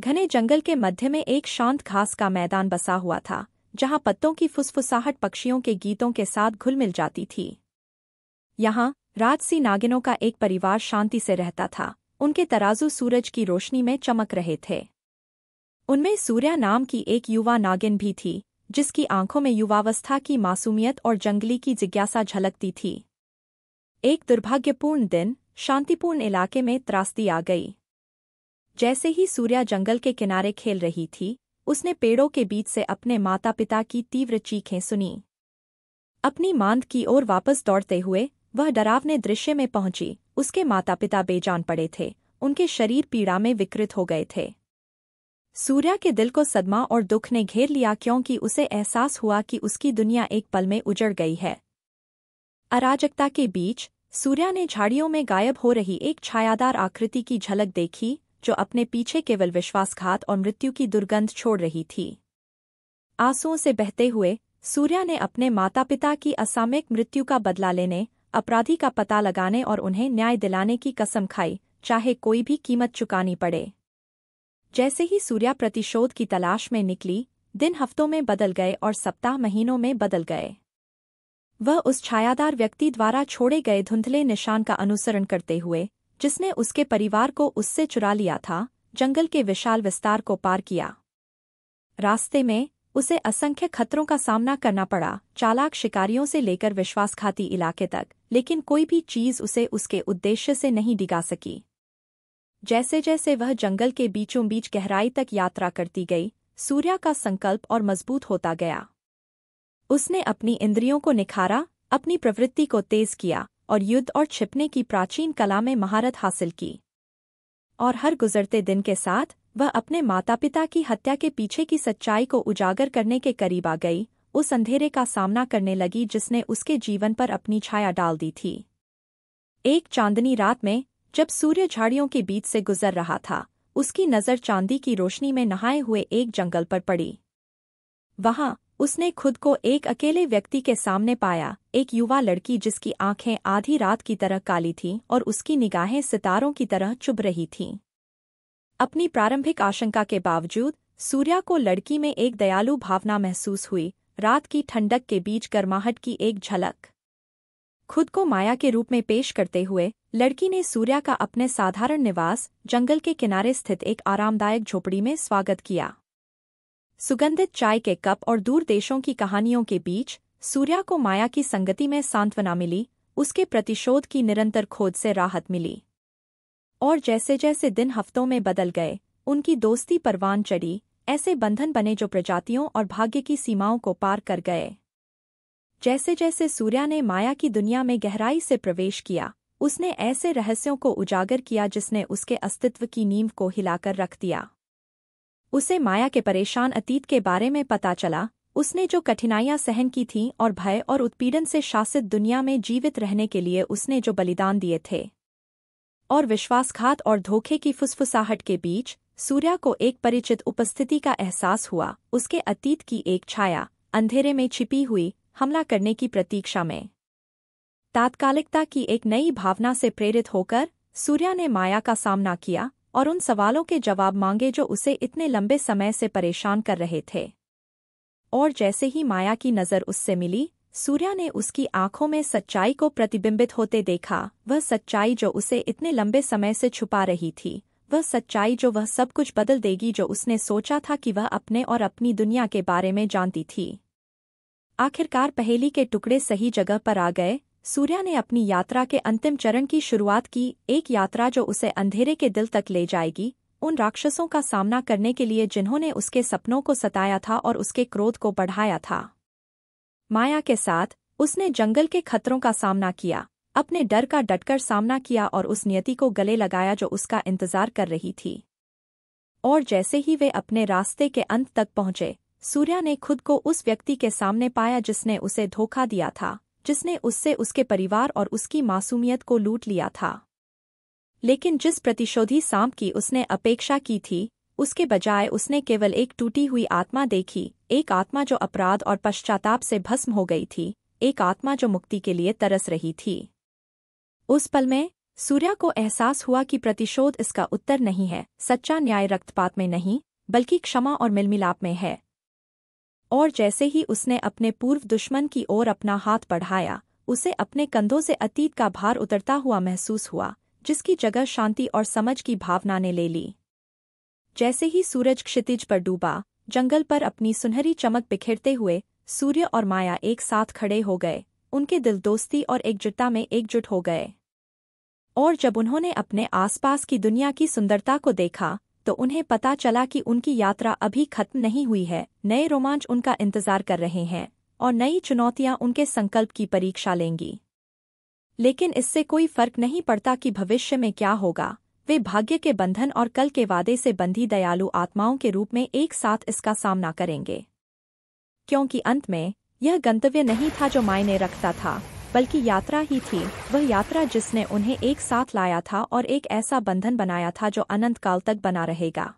घने जंगल के मध्य में एक शांत घास का मैदान बसा हुआ था जहां पत्तों की फुसफुसाहट पक्षियों के गीतों के साथ घुल मिल जाती थी यहां राजसी नागिनों का एक परिवार शांति से रहता था उनके तराजू सूरज की रोशनी में चमक रहे थे उनमें सूर्या नाम की एक युवा नागिन भी थी जिसकी आंखों में युवावस्था की मासूमियत और जंगली की जिज्ञासा झलकती थी एक दुर्भाग्यपूर्ण दिन शांतिपूर्ण इलाके में त्रासदी आ गई जैसे ही सूर्या जंगल के किनारे खेल रही थी उसने पेड़ों के बीच से अपने माता पिता की तीव्र चीखें सुनी अपनी मांद की ओर वापस दौड़ते हुए वह डरावने दृश्य में पहुंची उसके माता पिता बेजान पड़े थे उनके शरीर पीड़ा में विकृत हो गए थे सूर्या के दिल को सदमा और दुख ने घेर लिया क्योंकि उसे एहसास हुआ कि उसकी दुनिया एक पल में उजड़ गई है अराजकता के बीच सूर्या ने झाड़ियों में गायब हो रही एक छायादार आकृति की झलक देखी जो अपने पीछे केवल विश्वासघात और मृत्यु की दुर्गंध छोड़ रही थी आंसुओं से बहते हुए सूर्या ने अपने माता पिता की असामयिक मृत्यु का बदला लेने अपराधी का पता लगाने और उन्हें न्याय दिलाने की कसम खाई चाहे कोई भी कीमत चुकानी पड़े जैसे ही सूर्या प्रतिशोध की तलाश में निकली दिन हफ्तों में बदल गए और सप्ताह महीनों में बदल गए वह उस छायादार व्यक्ति द्वारा छोड़े गए धुंधले निशान का अनुसरण करते हुए जिसने उसके परिवार को उससे चुरा लिया था जंगल के विशाल विस्तार को पार किया रास्ते में उसे असंख्य खतरों का सामना करना पड़ा चालाक शिकारियों से लेकर विश्वासघाती इलाके तक लेकिन कोई भी चीज उसे उसके उद्देश्य से नहीं डिगा सकी जैसे जैसे वह जंगल के बीचों बीच गहराई तक यात्रा करती गई सूर्या का संकल्प और मजबूत होता गया उसने अपनी इंद्रियों को निखारा अपनी प्रवृत्ति को तेज किया और युद्ध और छिपने की प्राचीन कला में महारत हासिल की और हर गुजरते दिन के साथ वह अपने माता पिता की हत्या के पीछे की सच्चाई को उजागर करने के करीब आ गई उस अंधेरे का सामना करने लगी जिसने उसके जीवन पर अपनी छाया डाल दी थी एक चांदनी रात में जब सूर्य झाड़ियों के बीच से गुजर रहा था उसकी नज़र चांदी की रोशनी में नहाए हुए एक जंगल पर पड़ी वहां उसने खुद को एक अकेले व्यक्ति के सामने पाया एक युवा लड़की जिसकी आंखें आधी रात की तरह काली थीं और उसकी निगाहें सितारों की तरह चुभ रही थीं अपनी प्रारंभिक आशंका के बावजूद सूर्या को लड़की में एक दयालु भावना महसूस हुई रात की ठंडक के बीच गर्माहट की एक झलक खुद को माया के रूप में पेश करते हुए लड़की ने सूर्या का अपने साधारण निवास जंगल के किनारे स्थित एक आरामदायक झोपड़ी में स्वागत किया सुगंधित चाय के कप और दूर देशों की कहानियों के बीच सूर्या को माया की संगति में सांत्वना मिली उसके प्रतिशोध की निरंतर खोज से राहत मिली और जैसे जैसे दिन हफ्तों में बदल गए उनकी दोस्ती परवान चढ़ी ऐसे बंधन बने जो प्रजातियों और भाग्य की सीमाओं को पार कर गए जैसे जैसे सूर्या ने माया की दुनिया में गहराई से प्रवेश किया उसने ऐसे रहस्यों को उजागर किया जिसने उसके अस्तित्व की नींव को हिलाकर रख दिया उसे माया के परेशान अतीत के बारे में पता चला उसने जो कठिनाइयां सहन की थीं और भय और उत्पीड़न से शासित दुनिया में जीवित रहने के लिए उसने जो बलिदान दिए थे और विश्वासघात और धोखे की फुसफुसाहट के बीच सूर्या को एक परिचित उपस्थिति का एहसास हुआ उसके अतीत की एक छाया अंधेरे में छिपी हुई हमला करने की प्रतीक्षा में तात्कालिकता की एक नई भावना से प्रेरित होकर सूर्या ने माया का सामना किया और उन सवालों के जवाब मांगे जो उसे इतने लंबे समय से परेशान कर रहे थे और जैसे ही माया की नज़र उससे मिली सूर्या ने उसकी आंखों में सच्चाई को प्रतिबिंबित होते देखा वह सच्चाई जो उसे इतने लंबे समय से छुपा रही थी वह सच्चाई जो वह सब कुछ बदल देगी जो उसने सोचा था कि वह अपने और अपनी दुनिया के बारे में जानती थी आखिरकार पहेली के टुकड़े सही जगह पर आ गए सूर्या ने अपनी यात्रा के अंतिम चरण की शुरुआत की एक यात्रा जो उसे अंधेरे के दिल तक ले जाएगी उन राक्षसों का सामना करने के लिए जिन्होंने उसके सपनों को सताया था और उसके क्रोध को बढ़ाया था माया के साथ उसने जंगल के खतरों का सामना किया अपने डर का डटकर सामना किया और उस नियति को गले लगाया जो उसका इंतजार कर रही थी और जैसे ही वे अपने रास्ते के अंत तक पहुंचे सूर्या ने खुद को उस व्यक्ति के सामने पाया जिसने उसे धोखा दिया था जिसने उससे उसके परिवार और उसकी मासूमियत को लूट लिया था लेकिन जिस प्रतिशोधी सांप की उसने अपेक्षा की थी उसके बजाय उसने केवल एक टूटी हुई आत्मा देखी एक आत्मा जो अपराध और पश्चाताप से भस्म हो गई थी एक आत्मा जो मुक्ति के लिए तरस रही थी उस पल में सूर्या को एहसास हुआ कि प्रतिशोध इसका उत्तर नहीं है सच्चा न्याय रक्तपात में नहीं बल्कि क्षमा और मिलमिलाप में है और जैसे ही उसने अपने पूर्व दुश्मन की ओर अपना हाथ बढ़ाया उसे अपने कंधों से अतीत का भार उतरता हुआ महसूस हुआ जिसकी जगह शांति और समझ की भावना ने ले ली जैसे ही सूरज क्षितिज पर डूबा जंगल पर अपनी सुनहरी चमक बिखेरते हुए सूर्य और माया एक साथ खड़े हो गए उनके दिल दोस्ती और एकजुटता में एकजुट हो गए और जब उन्होंने अपने आसपास की दुनिया की सुंदरता को देखा तो उन्हें पता चला कि उनकी यात्रा अभी खत्म नहीं हुई है नए रोमांच उनका इंतजार कर रहे हैं और नई चुनौतियां उनके संकल्प की परीक्षा लेंगी लेकिन इससे कोई फर्क नहीं पड़ता कि भविष्य में क्या होगा वे भाग्य के बंधन और कल के वादे से बंधी दयालु आत्माओं के रूप में एक साथ इसका सामना करेंगे क्योंकि अंत में यह गंतव्य नहीं था जो मायने रखता था बल्कि यात्रा ही थी वह यात्रा जिसने उन्हें एक साथ लाया था और एक ऐसा बंधन बनाया था जो अनंत काल तक बना रहेगा